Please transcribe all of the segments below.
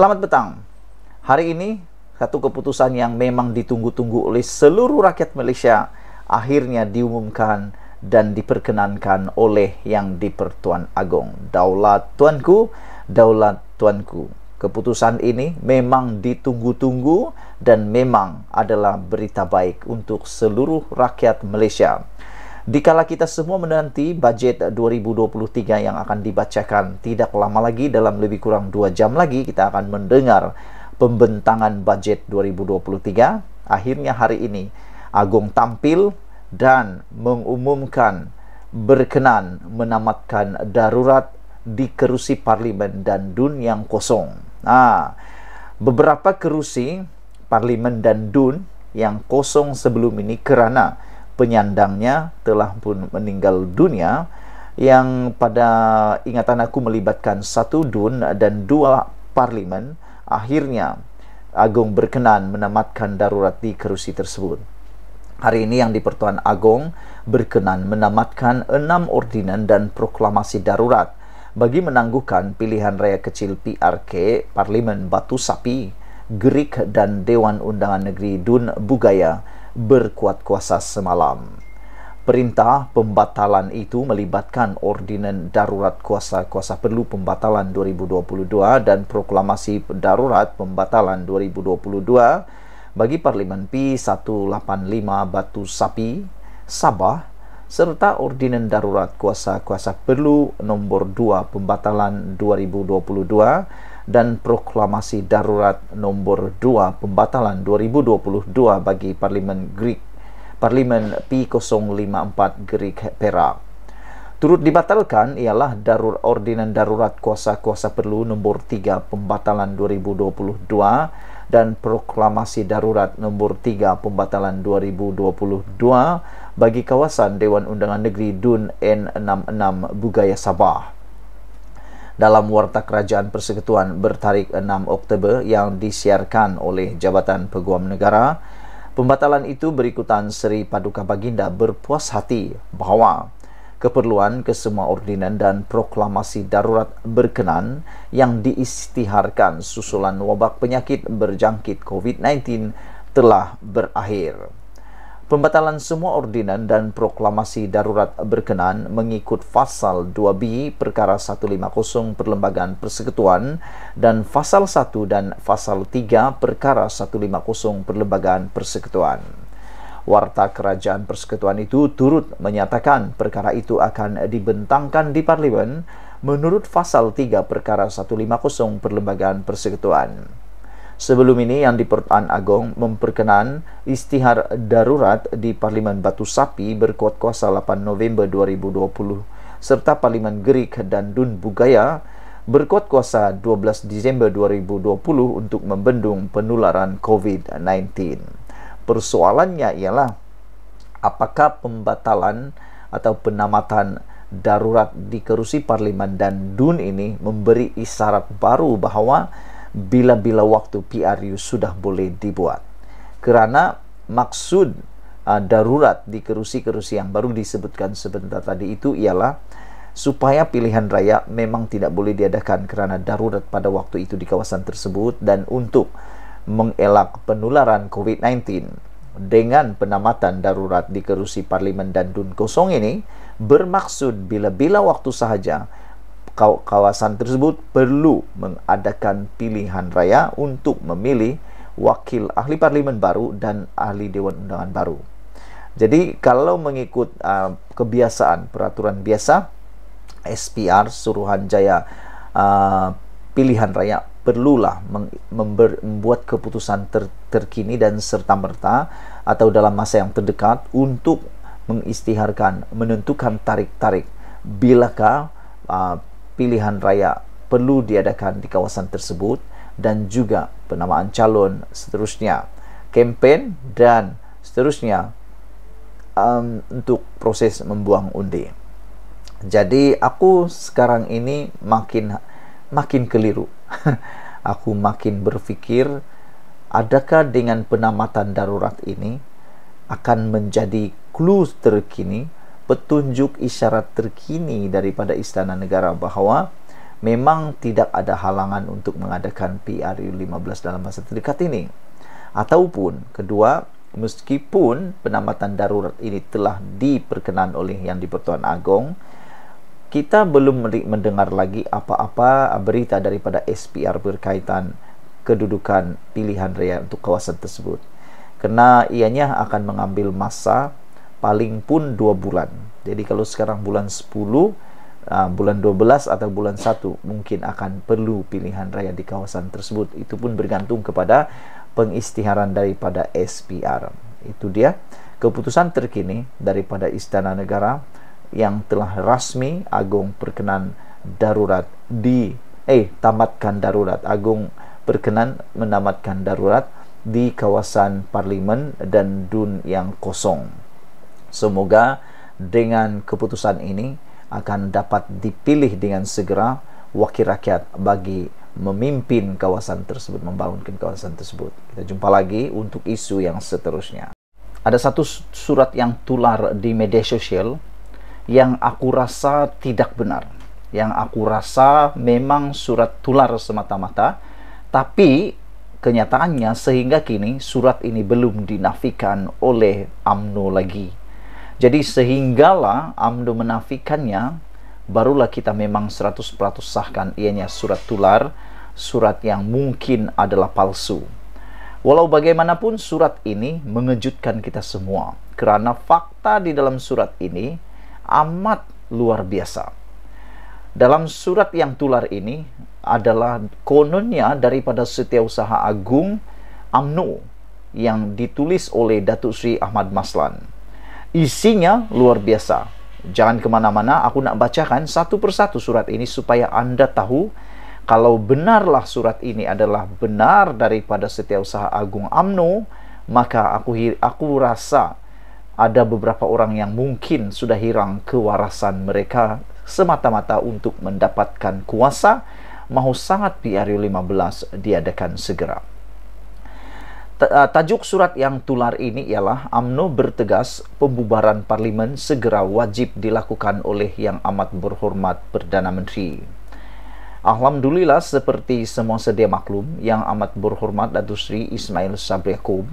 Selamat petang. Hari ini satu keputusan yang memang ditunggu-tunggu oleh seluruh rakyat Malaysia akhirnya diumumkan dan diperkenankan oleh yang Dipertuan pertuan Agong. Daulat tuanku, daulat tuanku. Keputusan ini memang ditunggu-tunggu dan memang adalah berita baik untuk seluruh rakyat Malaysia. Dikala kita semua menanti budget 2023 yang akan dibacakan, tidak lama lagi dalam lebih kurang dua jam lagi kita akan mendengar pembentangan budget 2023. Akhirnya hari ini Agung tampil dan mengumumkan berkenan menamatkan darurat di kerusi parlimen dan dun yang kosong. Nah, beberapa kerusi parlimen dan dun yang kosong sebelum ini kerana penyandangnya telah pun meninggal dunia yang pada ingatan aku melibatkan satu dun dan dua parlimen akhirnya Agung berkenan menamatkan darurat di kerusi tersebut. Hari ini yang di Pertuan Agung berkenan menamatkan enam ordinan dan proklamasi darurat bagi menangguhkan pilihan raya kecil PRK, Parlimen Batu Sapi, Gerik dan Dewan Undangan Negeri Dun Bugaya berkuat kuasa semalam. Perintah pembatalan itu melibatkan Ordinan Darurat Kuasa-Kuasa Perlu Pembatalan 2022 dan Proklamasi Darurat Pembatalan 2022 bagi Parlimen P185 Batu Sapi, Sabah serta Ordinan Darurat Kuasa-Kuasa Perlu Nomor 2 Pembatalan 2022 dan proklamasi darurat nombor 2 pembatalan 2022 bagi Parlimen Greek Parlimen P054 Greek Perak. Turut dibatalkan ialah darur ordinan darurat kuasa-kuasa perlu nombor 3 pembatalan 2022 dan proklamasi darurat nombor 3 pembatalan 2022 bagi kawasan Dewan Undangan Negeri Dun N66 Bugaya Sabah dalam Warta Kerajaan Persekutuan bertarik 6 Oktober yang disiarkan oleh Jabatan Peguam Negara. Pembatalan itu berikutan Seri Paduka Baginda berpuas hati bahawa keperluan kesemua ordinan dan proklamasi darurat berkenan yang diistiharkan susulan wabak penyakit berjangkit COVID-19 telah berakhir. Pembatalan semua ordinan dan proklamasi darurat berkenan mengikut pasal 2B perkara 150 Perlembagaan Persekutuan dan pasal 1 dan pasal 3 perkara 150 Perlembagaan Persekutuan. Warta Kerajaan Persekutuan itu turut menyatakan perkara itu akan dibentangkan di parlimen menurut pasal 3 perkara 150 Perlembagaan Persekutuan. Sebelum ini yang di Pertuan Agong memperkenan istihar darurat di Parlimen Batu Sapi berkuat kuasa 8 November 2020 serta Parlimen Gerik dan Dun Bugaya berkuat kuasa 12 Disember 2020 untuk membendung penularan COVID-19. Persoalannya ialah apakah pembatalan atau penamatan darurat di kerusi parlimen dan dun ini memberi isyarat baru bahawa bila-bila waktu PRU sudah boleh dibuat. Kerana maksud uh, darurat di kerusi-kerusi yang baru disebutkan sebentar tadi itu ialah supaya pilihan raya memang tidak boleh diadakan kerana darurat pada waktu itu di kawasan tersebut dan untuk mengelak penularan COVID-19 dengan penamatan darurat di kerusi parlimen dan dun kosong ini bermaksud bila-bila waktu sahaja kawasan tersebut perlu mengadakan pilihan raya untuk memilih wakil ahli parlimen baru dan ahli dewan undangan baru. Jadi kalau mengikut uh, kebiasaan peraturan biasa SPR Suruhanjaya uh, pilihan raya perlulah member, membuat keputusan ter, terkini dan serta merta atau dalam masa yang terdekat untuk mengistiharkan menentukan tarik-tarik bilakah uh, pilihan raya perlu diadakan di kawasan tersebut dan juga penamaan calon seterusnya, kempen dan seterusnya um, untuk proses membuang undi. Jadi aku sekarang ini makin makin keliru. aku makin berfikir adakah dengan penamatan darurat ini akan menjadi clue terkini petunjuk isyarat terkini daripada Istana Negara bahawa memang tidak ada halangan untuk mengadakan PRU15 dalam masa terdekat ini. Ataupun kedua, meskipun penamatan darurat ini telah diperkenan oleh Yang di Agong, kita belum mendengar lagi apa-apa berita daripada SPR berkaitan kedudukan pilihan raya untuk kawasan tersebut. Kerana ianya akan mengambil masa paling pun dua bulan. Jadi kalau sekarang bulan 10, uh, ah, bulan 12 atau bulan 1 mungkin akan perlu pilihan raya di kawasan tersebut. Itu pun bergantung kepada pengistiharan daripada SPR. Itu dia keputusan terkini daripada Istana Negara yang telah rasmi Agung perkenan darurat di eh tamatkan darurat Agung perkenan menamatkan darurat di kawasan parlimen dan dun yang kosong. Semoga dengan keputusan ini akan dapat dipilih dengan segera wakil rakyat bagi memimpin kawasan tersebut, membangunkan kawasan tersebut. Kita jumpa lagi untuk isu yang seterusnya. Ada satu surat yang tular di media sosial yang aku rasa tidak benar. Yang aku rasa memang surat tular semata-mata, tapi kenyataannya sehingga kini surat ini belum dinafikan oleh AMNO lagi jadi sehinggalah Amdo menafikannya, barulah kita memang 100% sahkan ianya surat tular, surat yang mungkin adalah palsu. Walau bagaimanapun surat ini mengejutkan kita semua, kerana fakta di dalam surat ini amat luar biasa. Dalam surat yang tular ini adalah kononnya daripada Setiausaha Agung Amnu yang ditulis oleh Datuk Sri Ahmad Maslan. isinya luar biasa. Jangan kemana-mana, aku nak bacakan satu persatu surat ini supaya Anda tahu kalau benarlah surat ini adalah benar daripada setiausaha Agung Amnu, maka aku aku rasa ada beberapa orang yang mungkin sudah hilang kewarasan mereka semata-mata untuk mendapatkan kuasa mahu sangat PRU 15 diadakan segera. Uh, tajuk surat yang tular ini ialah AMNO bertegas pembubaran parlimen segera wajib dilakukan oleh yang amat berhormat Perdana Menteri. Alhamdulillah seperti semua sedia maklum yang amat berhormat Datuk Sri Ismail Sabri Yaakob,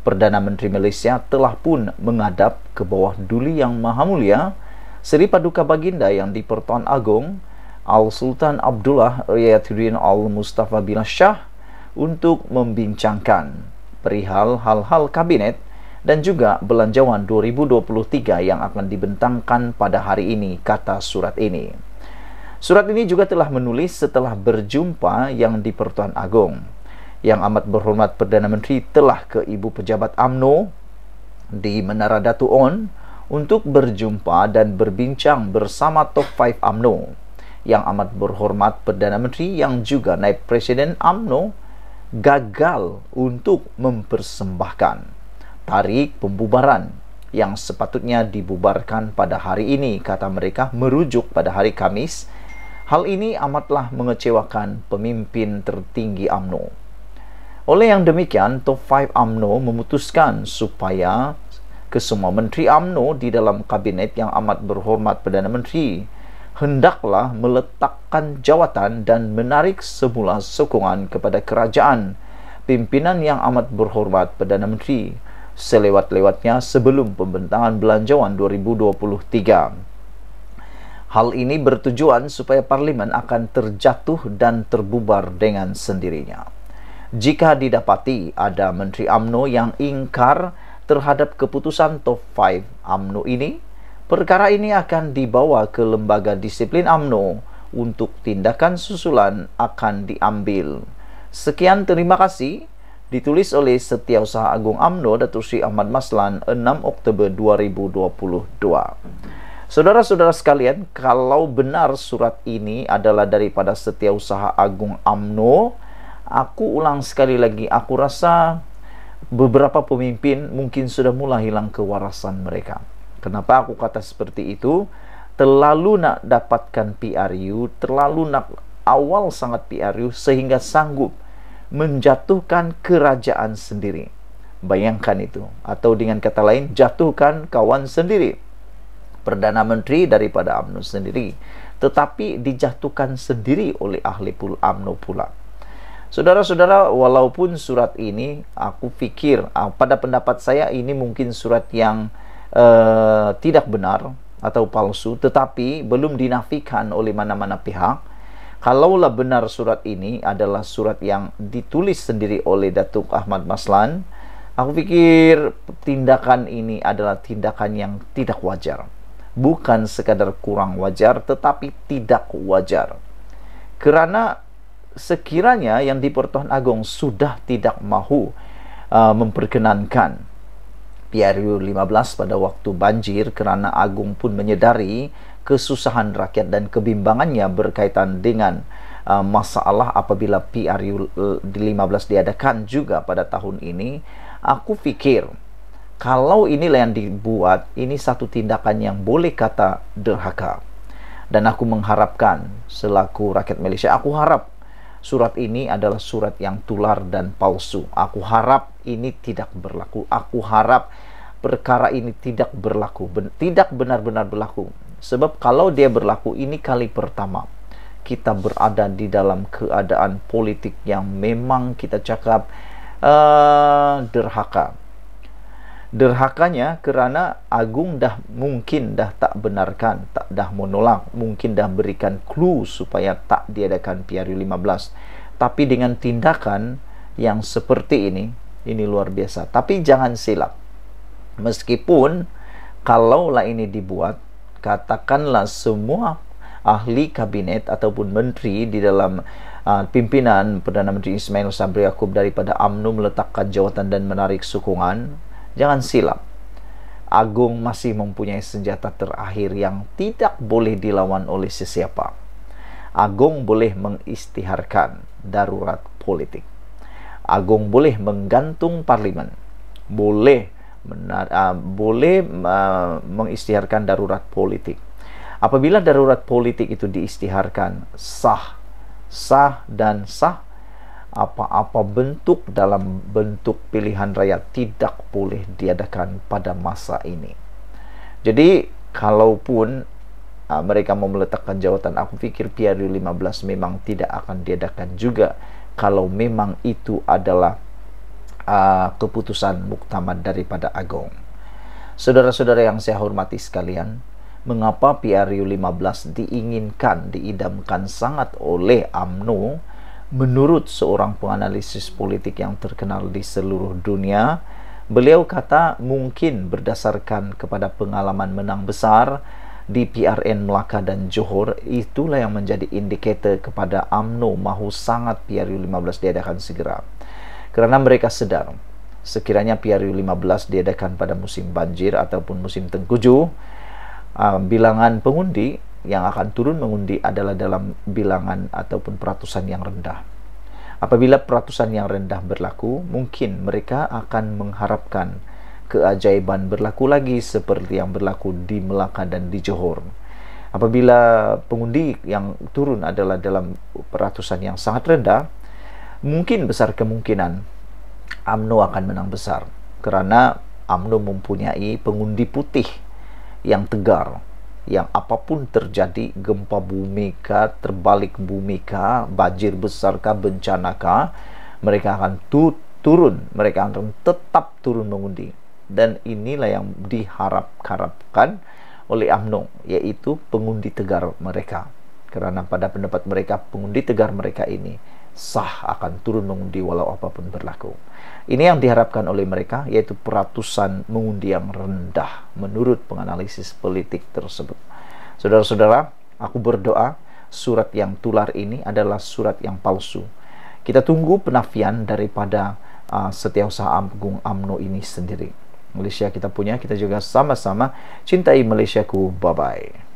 Perdana Menteri Malaysia telah pun mengadap ke bawah duli yang maha mulia Seri Paduka Baginda yang di Pertuan Agong Al Sultan Abdullah Riyaduddin Al Mustafa bin Shah untuk membincangkan. perihal hal-hal kabinet dan juga belanjawan 2023 yang akan dibentangkan pada hari ini, kata surat ini. Surat ini juga telah menulis setelah berjumpa yang di Pertuan Agong. Yang amat berhormat Perdana Menteri telah ke ibu pejabat AMNO di Menara Datu On untuk berjumpa dan berbincang bersama Top 5 AMNO. Yang amat berhormat Perdana Menteri yang juga naib Presiden AMNO gagal untuk mempersembahkan tarik pembubaran yang sepatutnya dibubarkan pada hari ini, kata mereka, merujuk pada hari Kamis. Hal ini amatlah mengecewakan pemimpin tertinggi AMNO. Oleh yang demikian, Top 5 AMNO memutuskan supaya kesemua Menteri AMNO di dalam kabinet yang amat berhormat Perdana Menteri hendaklah meletakkan jawatan dan menarik semula sokongan kepada kerajaan, pimpinan yang amat berhormat Perdana Menteri, selewat-lewatnya sebelum pembentangan belanjawan 2023. Hal ini bertujuan supaya parlimen akan terjatuh dan terbubar dengan sendirinya. Jika didapati ada Menteri AMNO yang ingkar terhadap keputusan top 5 AMNO ini, Perkara ini akan dibawa ke lembaga disiplin AMNO untuk tindakan susulan akan diambil. Sekian terima kasih. Ditulis oleh Setiausaha Agung AMNO Datuk Sri Ahmad Maslan 6 Oktober 2022. Saudara-saudara sekalian, kalau benar surat ini adalah daripada Setiausaha Agung AMNO, aku ulang sekali lagi, aku rasa beberapa pemimpin mungkin sudah mulai hilang kewarasan mereka Kenapa aku kata seperti itu? Terlalu nak dapatkan PRU, terlalu nak awal sangat PRU sehingga sanggup menjatuhkan kerajaan sendiri. Bayangkan itu. Atau dengan kata lain, jatuhkan kawan sendiri. Perdana Menteri daripada UMNO sendiri. Tetapi dijatuhkan sendiri oleh ahli pul UMNO pula. Saudara-saudara, walaupun surat ini, aku pikir ah, pada pendapat saya ini mungkin surat yang uh, tidak benar atau palsu tetapi belum dinafikan oleh mana-mana pihak kalaulah benar surat ini adalah surat yang ditulis sendiri oleh Datuk Ahmad Maslan aku pikir tindakan ini adalah tindakan yang tidak wajar bukan sekadar kurang wajar tetapi tidak wajar kerana sekiranya yang di Pertuan Agong sudah tidak mahu uh, memperkenankan PRU 15 pada waktu banjir kerana Agung pun menyedari kesusahan rakyat dan kebimbangannya berkaitan dengan uh, masalah apabila PRU 15 uh, diadakan juga pada tahun ini aku fikir kalau inilah yang dibuat ini satu tindakan yang boleh kata derhaka dan aku mengharapkan selaku rakyat Malaysia aku harap surat ini adalah surat yang tular dan palsu aku harap ini tidak berlaku. Aku harap perkara ini tidak berlaku, ben tidak benar-benar berlaku. Sebab kalau dia berlaku ini kali pertama kita berada di dalam keadaan politik yang memang kita cakap uh, derhaka. Derhakanya kerana Agung dah mungkin dah tak benarkan, tak dah menolak, mungkin dah berikan clue supaya tak diadakan PRU 15. Tapi dengan tindakan yang seperti ini, ini luar biasa. Tapi jangan silap. Meskipun kalaulah ini dibuat, katakanlah semua ahli kabinet ataupun menteri di dalam uh, pimpinan Perdana Menteri Ismail Sabri Yaakob daripada UMNO meletakkan jawatan dan menarik sokongan, jangan silap. Agung masih mempunyai senjata terakhir yang tidak boleh dilawan oleh sesiapa. Agung boleh mengistiharkan darurat politik agung boleh menggantung parlimen, boleh menar, uh, boleh uh, ah, mengistiharkan darurat politik. Apabila darurat politik itu diistiharkan sah, sah dan sah, apa-apa bentuk dalam bentuk pilihan raya tidak boleh diadakan pada masa ini. Jadi kalaupun uh, mereka mau meletakkan jawatan aku pikir PRU 15 memang tidak akan diadakan juga kalau memang itu adalah uh, keputusan muktamad daripada agung, Saudara-saudara yang saya hormati sekalian, mengapa PRU 15 diinginkan, diidamkan sangat oleh AMNO menurut seorang penganalisis politik yang terkenal di seluruh dunia, beliau kata mungkin berdasarkan kepada pengalaman menang besar di PRN Melaka dan Johor itulah yang menjadi indikator kepada AMNO mahu sangat PRU 15 diadakan segera. Kerana mereka sedar sekiranya PRU 15 diadakan pada musim banjir ataupun musim tengkuju, um, bilangan pengundi yang akan turun mengundi adalah dalam bilangan ataupun peratusan yang rendah. Apabila peratusan yang rendah berlaku, mungkin mereka akan mengharapkan keajaiban berlaku lagi seperti yang berlaku di Melaka dan di Johor. Apabila pengundi yang turun adalah dalam peratusan yang sangat rendah, mungkin besar kemungkinan AMNO akan menang besar karena AMNO mempunyai pengundi putih yang tegar, yang apapun terjadi gempa bumi kah, terbalik bumi kah, banjir besar kah, bencana kah, mereka akan tu turun, mereka akan tetap turun mengundi dan inilah yang diharap-harapkan oleh AMNO yaitu pengundi tegar mereka karena pada pendapat mereka pengundi tegar mereka ini sah akan turun mengundi walau apapun berlaku ini yang diharapkan oleh mereka yaitu peratusan mengundi yang rendah menurut penganalisis politik tersebut saudara-saudara aku berdoa surat yang tular ini adalah surat yang palsu kita tunggu penafian daripada uh, setiausaha agung AMNO ini sendiri Malaysia kita punya, kita juga sama-sama cintai Malaysiaku. Bye-bye.